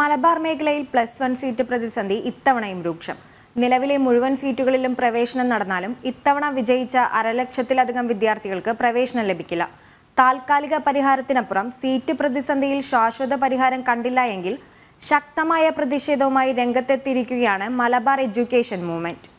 മലബാർ മേഖലയിൽ plus one seat പ്രതിസന്ധി ഇത്തവണയും രൂക്ഷം നിലവിലെ മുഴുവൻ സീറ്റുകളിലും പ്രവേശനം നടന്നാലും ഇത്തവണ വിജയിച്ച അരലക്ഷത്തിലധികം വിദ്യാർത്ഥികൾക്ക് പ്രവേശനം ലഭിക്കില്ല താൽക്കാലിക പരിഹാരത്തിനപ്പുറം സീറ്റ് പ്രതിസന്ധിയിൽ ശാശ്വത പരിഹാരം കണ്ടില്ല ശക്തമായ പ്രതിഷേധവുമായി രംഗത്തെത്തിയിരിക്കുകയാണ് മലബാർ എഡ്യൂക്കേഷൻ മൂവ്മെന്റ്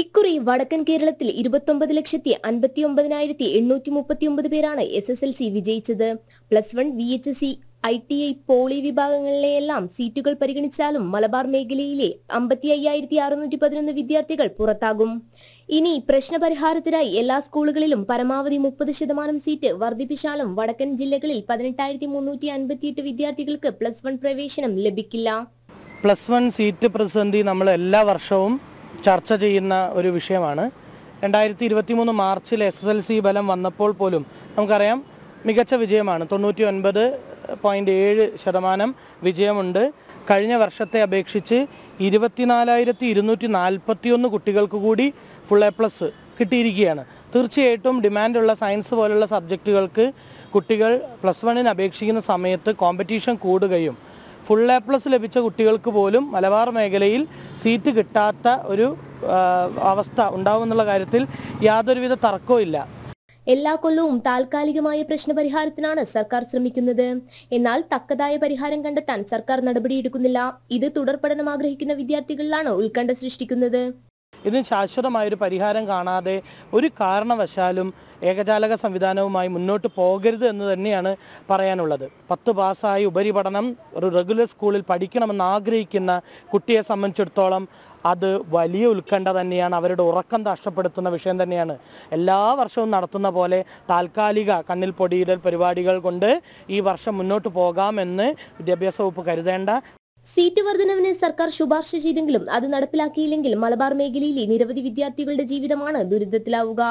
ഇക്കുറി വടക്കൻ കേരളത്തിൽ ഇരുപത്തിയൊമ്പത് ലക്ഷത്തി അൻപത്തി ഒമ്പതിനായിരത്തി എണ്ണൂറ്റി മുപ്പത്തി ഒമ്പത് പേരാണ് എസ് എസ് എൽ സി വിജയിച്ചത് plus one V H S C I T I poly വിഭാഗങ്ങളിലെയെല്ലാം സീറ്റുകൾ പരിഗണിച്ചാലും മലബാർ മേഖലയിലെ അമ്പത്തി അയ്യായിരത്തി അറുന്നൂറ്റി പതിനൊന്ന് വിദ്യാർത്ഥികൾ പുറത്താകും ഇനി പ്രശ്നപരിഹാരത്തിനായി എല്ലാ സ്കൂളുകളിലും പരമാവധി മുപ്പത് ശതമാനം സീറ്റ് വർദ്ധിപ്പിച്ചാലും വടക്കൻ ജില്ലകളിൽ പതിനെട്ടായിരത്തി മുന്നൂറ്റി അൻപത്തിയെട്ട് വിദ്യാർത്ഥികൾക്ക് പ്ലസ് വൺ പ്രവേശനം ലഭിക്കില്ല പ്ലസ് വൺ സീറ്റ് പ്രതിസന്ധി നമ്മൾ എല്ലാ വർഷവും ചർച്ച ചെയ്യുന്ന ഒരു വിഷയമാണ് രണ്ടായിരത്തി ഇരുപത്തി മൂന്ന് മാർച്ചിൽ എസ് എസ് എൽ സി ബലം വന്നപ്പോൾ പോലും നമുക്കറിയാം മികച്ച വിജയമാണ് തൊണ്ണൂറ്റി ഒൻപത് പോയിൻറ്റ് ഏഴ് ശതമാനം വിജയമുണ്ട് കഴിഞ്ഞ വർഷത്തെ അപേക്ഷിച്ച് ഇരുപത്തിനാലായിരത്തി ഇരുന്നൂറ്റി ഒന്ന് കുട്ടികൾക്ക് കൂടി ഫുൾ എ പ്ലസ് കിട്ടിയിരിക്കുകയാണ് തീർച്ചയായിട്ടും ഡിമാൻഡുള്ള സയൻസ് പോലുള്ള സബ്ജക്റ്റുകൾക്ക് കുട്ടികൾ പ്ലസ് വണ്ണിന് അപേക്ഷിക്കുന്ന സമയത്ത് കോമ്പറ്റീഷൻ കൂടുകയും ഫുൾ എ പ്ലസ് ലഭിച്ച കുട്ടികൾക്ക് പോലും മലബാർ മേഖലയിൽ സീറ്റ് കിട്ടാത്ത ഒരു അവസ്ഥ ഉണ്ടാവുമെന്നുള്ള കാര്യത്തിൽ യാതൊരുവിധ തർക്കവും ഇല്ല എല്ലാ കൊല്ലവും താൽക്കാലികമായ പ്രശ്നപരിഹാരത്തിനാണ് സർക്കാർ ശ്രമിക്കുന്നത് എന്നാൽ തക്കതായ പരിഹാരം കണ്ടെത്താൻ സർക്കാർ നടപടിയെടുക്കുന്നില്ല ഇത് തുടർ പഠനം ആഗ്രഹിക്കുന്ന വിദ്യാർത്ഥികളിലാണ് ഉത്കണ്ഠ സൃഷ്ടിക്കുന്നത് ഇതിന് ശാശ്വതമായൊരു പരിഹാരം കാണാതെ ഒരു കാരണവശാലും ഏകജാലക സംവിധാനവുമായി മുന്നോട്ട് പോകരുത് എന്ന് തന്നെയാണ് പറയാനുള്ളത് പത്ത് പാസ്സായി ഉപരിപഠനം ഒരു റെഗുലർ സ്കൂളിൽ പഠിക്കണമെന്ന് ആഗ്രഹിക്കുന്ന കുട്ടിയെ സംബന്ധിച്ചിടത്തോളം അത് വലിയ ഉത്കണ്ഠ തന്നെയാണ് അവരുടെ ഉറക്കം നഷ്ടപ്പെടുത്തുന്ന വിഷയം തന്നെയാണ് എല്ലാ വർഷവും നടത്തുന്ന പോലെ താൽക്കാലിക കണ്ണിൽ പൊടിയിടൽ പരിപാടികൾ കൊണ്ട് ഈ വർഷം മുന്നോട്ട് പോകാമെന്ന് വിദ്യാഭ്യാസ വകുപ്പ് കരുതേണ്ട സീറ്റ് വർധനവിന് സർക്കാർ ശുപാർശ ചെയ്തെങ്കിലും അത് നടപ്പിലാക്കിയില്ലെങ്കിൽ മലബാർ മേഖലയിലെ നിരവധി വിദ്യാർത്ഥികളുടെ ജീവിതമാണ് ദുരിതത്തിലാവുക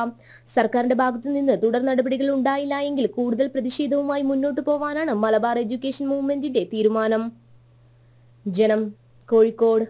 സർക്കാരിന്റെ ഭാഗത്തുനിന്ന് തുടർ നടപടികൾ ഉണ്ടായില്ല എങ്കിൽ കൂടുതൽ പ്രതിഷേധവുമായി മുന്നോട്ടു പോവാനാണ് മലബാർ എഡ്യൂക്കേഷൻ മൂവ്മെന്റിന്റെ തീരുമാനം ജനം കോഴിക്കോട്